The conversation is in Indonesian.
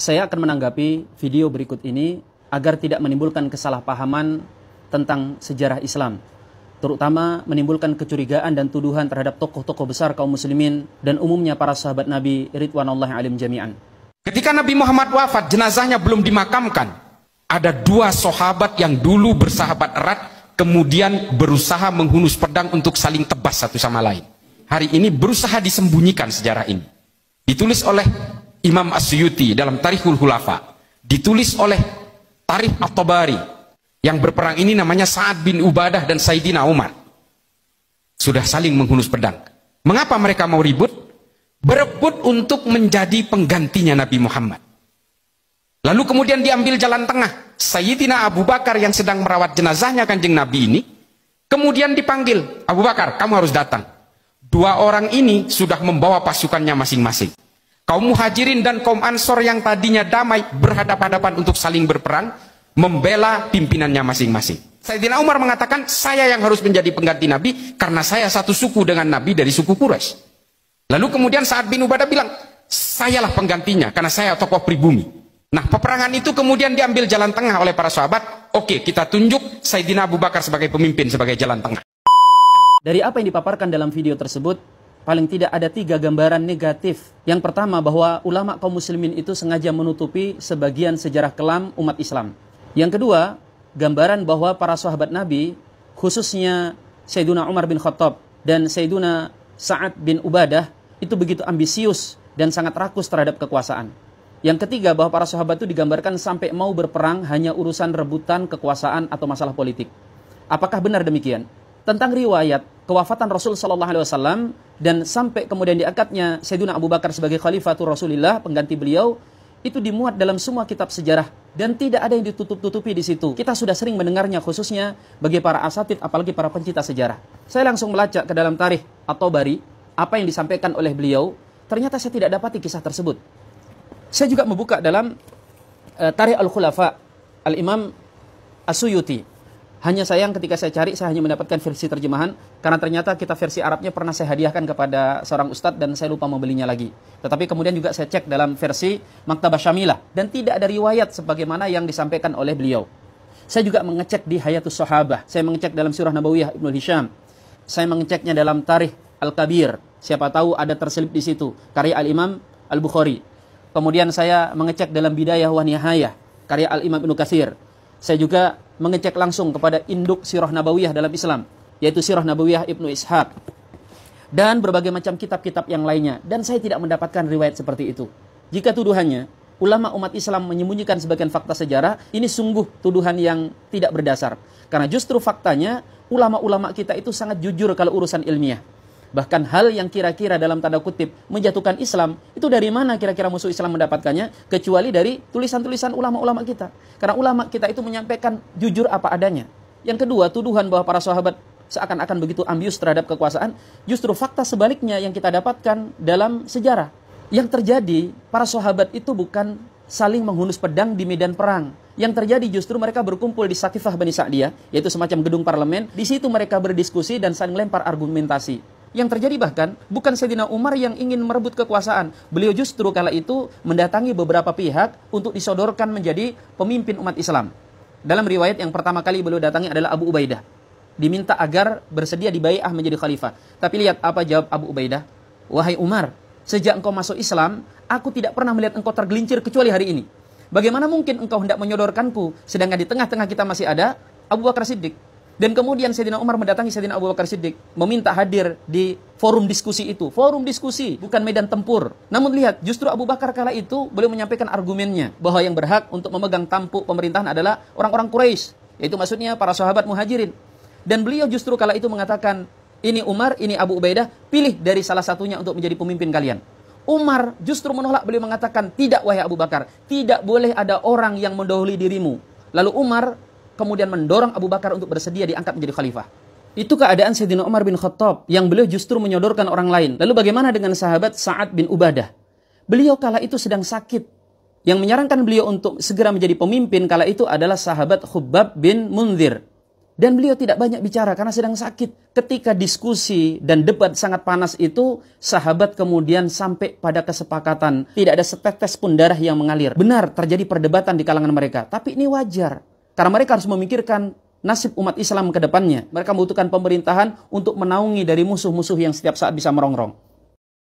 Saya akan menanggapi video berikut ini agar tidak menimbulkan kesalahpahaman tentang sejarah Islam, terutama menimbulkan kecurigaan dan tuduhan terhadap tokoh-tokoh besar kaum muslimin dan umumnya para sahabat Nabi Ridwan Ridwanullah alim jami'an. Ketika Nabi Muhammad wafat, jenazahnya belum dimakamkan. Ada dua sahabat yang dulu bersahabat erat, kemudian berusaha menghunus pedang untuk saling tebas satu sama lain. Hari ini berusaha disembunyikan sejarah ini. Ditulis oleh Imam Asyuti dalam Tarikhul Hulafa ditulis oleh Tarikh at yang berperang ini namanya Sa'ad bin Ubadah dan Saidina Umar sudah saling menghunus pedang mengapa mereka mau ribut berebut untuk menjadi penggantinya Nabi Muhammad lalu kemudian diambil jalan tengah Sayyidina Abu Bakar yang sedang merawat jenazahnya kanjeng Nabi ini kemudian dipanggil Abu Bakar kamu harus datang dua orang ini sudah membawa pasukannya masing-masing Kaum muhajirin dan kaum ansor yang tadinya damai berhadapan-hadapan untuk saling berperang, membela pimpinannya masing-masing. Sayyidina Umar mengatakan, saya yang harus menjadi pengganti Nabi karena saya satu suku dengan Nabi dari suku Quraisy. Lalu kemudian saat bin Ubadah bilang, sayalah penggantinya karena saya tokoh pribumi. Nah peperangan itu kemudian diambil jalan tengah oleh para sahabat. Oke kita tunjuk Sayyidina Abu Bakar sebagai pemimpin, sebagai jalan tengah. Dari apa yang dipaparkan dalam video tersebut, paling tidak ada tiga gambaran negatif. Yang pertama bahwa ulama kaum muslimin itu sengaja menutupi sebagian sejarah kelam umat Islam. Yang kedua, gambaran bahwa para sahabat Nabi, khususnya Sayyiduna Umar bin Khattab dan Sayyiduna Sa'ad bin Ubadah, itu begitu ambisius dan sangat rakus terhadap kekuasaan. Yang ketiga, bahwa para sahabat itu digambarkan sampai mau berperang hanya urusan rebutan kekuasaan atau masalah politik. Apakah benar demikian? tentang riwayat kewafatan Rasul Shallallahu Alaihi Wasallam dan sampai kemudian diangkatnya Sayyidina Abu Bakar sebagai Khalifatul Rasulillah pengganti beliau itu dimuat dalam semua kitab sejarah dan tidak ada yang ditutup-tutupi di situ. Kita sudah sering mendengarnya khususnya bagi para asatid apalagi para pencinta sejarah. Saya langsung melacak ke dalam tarikh atau bari apa yang disampaikan oleh beliau, ternyata saya tidak dapati kisah tersebut. Saya juga membuka dalam eh, tarikh Al-Khulafa Al-Imam as hanya sayang ketika saya cari saya hanya mendapatkan versi terjemahan karena ternyata kita versi Arabnya pernah saya hadiahkan kepada seorang ustadz dan saya lupa membelinya lagi. Tetapi kemudian juga saya cek dalam versi Maktabah Syamilah dan tidak ada riwayat sebagaimana yang disampaikan oleh beliau. Saya juga mengecek di Hayatus Sahabah, saya mengecek dalam Surah Nabawiyah Ibnu Hisham. Saya mengeceknya dalam Tarikh Al-Kabir. Siapa tahu ada terselip di situ karya Al-Imam Al-Bukhari. Kemudian saya mengecek dalam Bidayah wa Nihayah karya Al-Imam Ibnu Katsir saya juga mengecek langsung kepada induk sirah nabawiyah dalam Islam, yaitu sirah nabawiyah Ibnu Ishaq. Dan berbagai macam kitab-kitab yang lainnya. Dan saya tidak mendapatkan riwayat seperti itu. Jika tuduhannya, ulama umat Islam menyembunyikan sebagian fakta sejarah, ini sungguh tuduhan yang tidak berdasar. Karena justru faktanya, ulama-ulama kita itu sangat jujur kalau urusan ilmiah bahkan hal yang kira-kira dalam tanda kutip menjatuhkan Islam itu dari mana kira-kira musuh Islam mendapatkannya kecuali dari tulisan-tulisan ulama-ulama kita karena ulama kita itu menyampaikan jujur apa adanya yang kedua tuduhan bahwa para sahabat seakan-akan begitu ambius terhadap kekuasaan justru fakta sebaliknya yang kita dapatkan dalam sejarah yang terjadi para sahabat itu bukan saling menghunus pedang di medan perang. Yang terjadi justru mereka berkumpul di Sakifah Bani Sa'diyah, yaitu semacam gedung parlemen. Di situ mereka berdiskusi dan saling lempar argumentasi. Yang terjadi bahkan bukan Sayyidina Umar yang ingin merebut kekuasaan. Beliau justru kala itu mendatangi beberapa pihak untuk disodorkan menjadi pemimpin umat Islam. Dalam riwayat yang pertama kali beliau datangi adalah Abu Ubaidah. Diminta agar bersedia dibayah menjadi khalifah. Tapi lihat apa jawab Abu Ubaidah. Wahai Umar, sejak engkau masuk Islam, aku tidak pernah melihat engkau tergelincir kecuali hari ini. Bagaimana mungkin engkau hendak menyodorkanku sedangkan di tengah-tengah kita masih ada Abu Bakar Siddiq? Dan kemudian Sayyidina Umar mendatangi Sayyidina Abu Bakar Siddiq meminta hadir di forum diskusi itu. Forum diskusi bukan medan tempur. Namun lihat, justru Abu Bakar kala itu beliau menyampaikan argumennya bahwa yang berhak untuk memegang tampuk pemerintahan adalah orang-orang Quraisy, yaitu maksudnya para sahabat Muhajirin. Dan beliau justru kala itu mengatakan, ini Umar, ini Abu Ubaidah, pilih dari salah satunya untuk menjadi pemimpin kalian. Umar justru menolak beliau mengatakan, tidak wahai Abu Bakar, tidak boleh ada orang yang mendahului dirimu. Lalu Umar kemudian mendorong Abu Bakar untuk bersedia diangkat menjadi khalifah. Itu keadaan Sayyidina Umar bin Khattab yang beliau justru menyodorkan orang lain. Lalu bagaimana dengan sahabat Sa'ad bin Ubadah? Beliau kala itu sedang sakit. Yang menyarankan beliau untuk segera menjadi pemimpin kala itu adalah sahabat Khubbab bin Munzir. Dan beliau tidak banyak bicara karena sedang sakit. Ketika diskusi dan debat sangat panas itu, sahabat kemudian sampai pada kesepakatan. Tidak ada setetes pun darah yang mengalir. Benar, terjadi perdebatan di kalangan mereka. Tapi ini wajar. Karena mereka harus memikirkan nasib umat Islam ke depannya. Mereka membutuhkan pemerintahan untuk menaungi dari musuh-musuh yang setiap saat bisa merongrong.